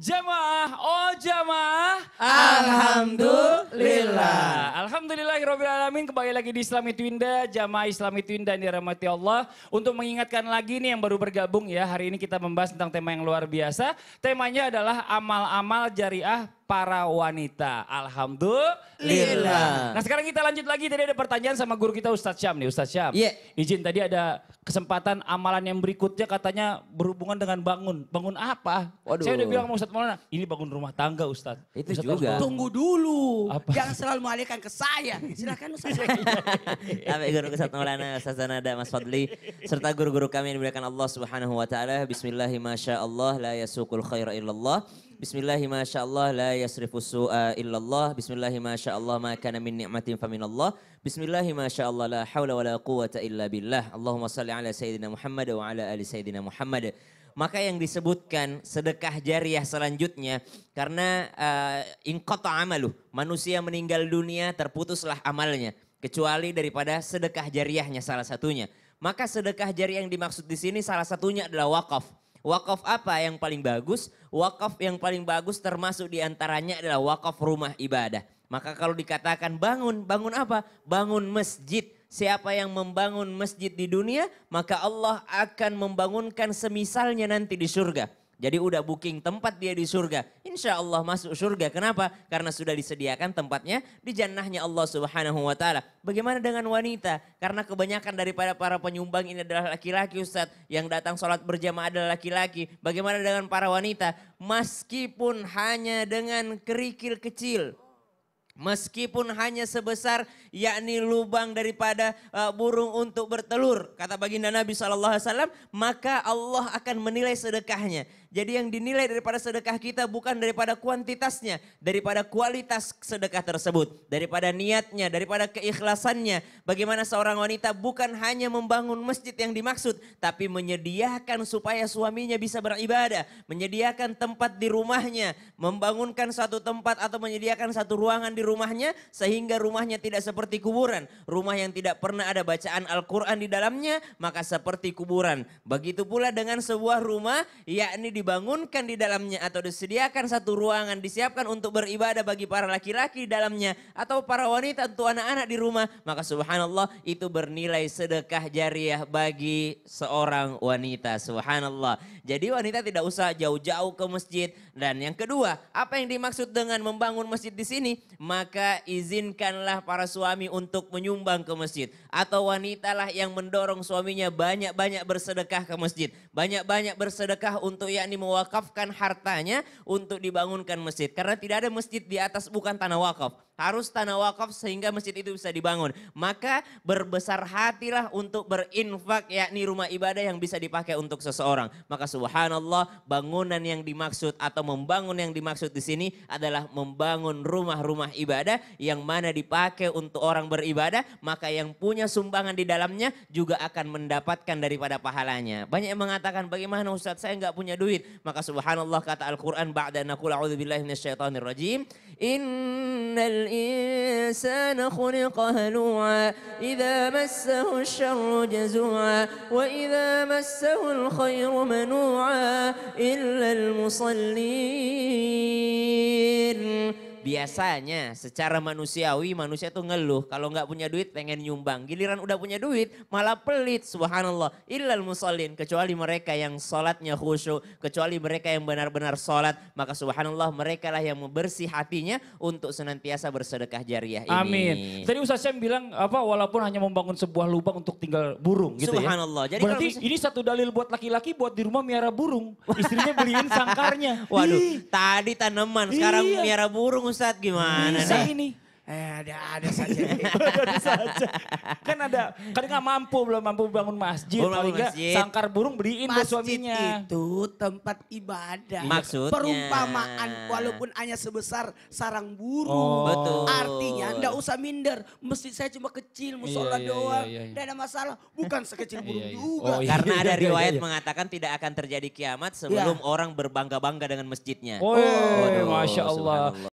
Jema Oh jamaah. Alhamdulillah. Alhamdulillah, alamin kembali lagi di Islami Twinda, jamaah Islami Twinda yang dirahmati Allah untuk mengingatkan lagi nih yang baru bergabung ya. Hari ini kita membahas tentang tema yang luar biasa. Temanya adalah amal-amal jariah para wanita. Alhamdulillah. Nah sekarang kita lanjut lagi. Tadi ada pertanyaan sama guru kita Ustadz Syam nih. Ustadz Syam. Yeah. Izin tadi ada kesempatan amalan yang berikutnya katanya berhubungan dengan bangun. Bangun apa? Waduh. Saya udah bilang sama Ustadz Maulana, ini bangun bangun rumah tangga Ustaz Itu Ustaz juga. Tunggu dulu. Apa? Jangan selalu mengalihkan ke saya. Silahkan Ustaz. Sampai guru Ustaz Maulana, Ustaz Zanada, Mas Fadli. Serta guru-guru kami yang diberikan Allah subhanahu wa ta'ala. Bismillahirrahmanirrahim. Masya Allah. La yasukul khaira illallah. Bismillahi masya Allah la yasrifu su'a illallah. Bismillahi ma kana min ni'matin fa Bismillahi masya Allah la hawla wa la quwata illa billah. Allahumma salli ala Sayyidina Muhammad wa ala ali Sayyidina Muhammad. Maka yang disebutkan sedekah jariah selanjutnya karena uh, eh, ingkota amaluh. Manusia meninggal dunia terputuslah amalnya. Kecuali daripada sedekah jariahnya salah satunya. Maka sedekah jariah yang dimaksud di sini salah satunya adalah wakaf Wakaf apa yang paling bagus? Wakaf yang paling bagus termasuk diantaranya adalah wakaf rumah ibadah. Maka kalau dikatakan bangun, bangun apa? Bangun masjid. Siapa yang membangun masjid di dunia, maka Allah akan membangunkan semisalnya nanti di surga. Jadi udah booking tempat dia di surga. Insya Allah masuk surga. Kenapa? Karena sudah disediakan tempatnya di jannahnya Allah subhanahu wa ta'ala. Bagaimana dengan wanita? Karena kebanyakan daripada para penyumbang ini adalah laki-laki ustadz Yang datang sholat berjamaah adalah laki-laki. Bagaimana dengan para wanita? Meskipun hanya dengan kerikil kecil. Meskipun hanya sebesar yakni lubang daripada uh, burung untuk bertelur, kata baginda Nabi saw, maka Allah akan menilai sedekahnya. Jadi yang dinilai daripada sedekah kita bukan daripada kuantitasnya, daripada kualitas sedekah tersebut, daripada niatnya, daripada keikhlasannya. Bagaimana seorang wanita bukan hanya membangun masjid yang dimaksud, tapi menyediakan supaya suaminya bisa beribadah, menyediakan tempat di rumahnya, membangunkan satu tempat atau menyediakan satu ruangan di rumahnya sehingga rumahnya tidak seperti kuburan, rumah yang tidak pernah ada bacaan Al-Qur'an di dalamnya, maka seperti kuburan. Begitu pula dengan sebuah rumah yakni di dibangunkan di dalamnya atau disediakan satu ruangan disiapkan untuk beribadah bagi para laki-laki di dalamnya atau para wanita untuk anak-anak di rumah, maka subhanallah itu bernilai sedekah jariah bagi seorang wanita. Subhanallah. Jadi wanita tidak usah jauh-jauh ke masjid dan yang kedua, apa yang dimaksud dengan membangun masjid di sini? Maka izinkanlah para suami untuk menyumbang ke masjid atau wanitalah yang mendorong suaminya banyak-banyak bersedekah ke masjid, banyak-banyak bersedekah untuk ya yakni mewakafkan hartanya untuk dibangunkan masjid. Karena tidak ada masjid di atas bukan tanah wakaf harus tanah wakaf sehingga masjid itu bisa dibangun. Maka berbesar hatilah untuk berinfak yakni rumah ibadah yang bisa dipakai untuk seseorang. Maka subhanallah bangunan yang dimaksud atau membangun yang dimaksud di sini adalah membangun rumah-rumah ibadah yang mana dipakai untuk orang beribadah, maka yang punya sumbangan di dalamnya juga akan mendapatkan daripada pahalanya. Banyak yang mengatakan bagaimana Ustadz saya nggak punya duit. Maka subhanallah kata Al-Qur'an ba'da naqul a'udzubillahi Innal الإنسان خلق هلوعا إذا مسه الشر جزوعا وإذا مسه الخير منوعا إلا المصلين biasanya secara manusiawi manusia tuh ngeluh kalau nggak punya duit pengen nyumbang giliran udah punya duit malah pelit subhanallah illal musallin kecuali mereka yang sholatnya khusyuk kecuali mereka yang benar-benar sholat maka subhanallah mereka lah yang membersih hatinya untuk senantiasa bersedekah jariah ini amin tadi Ustaz Sam bilang apa walaupun hanya membangun sebuah lubang untuk tinggal burung gitu ya. subhanallah ya. jadi berarti ini satu dalil buat laki-laki buat di rumah miara burung istrinya beliin sangkarnya waduh Ih. tadi tanaman sekarang iya. miara burung Ustadz gimana Bisa nih? ini. Eh ada ada saja. ada, saja. Kan ada kadang nggak mampu belum mampu bangun masjid. Belum paling enggak sangkar burung beliin masjid buat suaminya. itu tempat ibadah. Maksudnya. Perumpamaan walaupun hanya sebesar sarang burung. Oh. Betul. Artinya gak usah minder. Masjid saya cuma kecil, iya, musola iya, doang. Iya, iya, iya. ada masalah. Bukan sekecil iya, burung iya, iya. juga. Oh, iya. Karena iya, ada riwayat iya, iya. mengatakan tidak akan terjadi kiamat sebelum iya. orang berbangga-bangga dengan masjidnya. Oh, iya. Waduh, Masya Allah.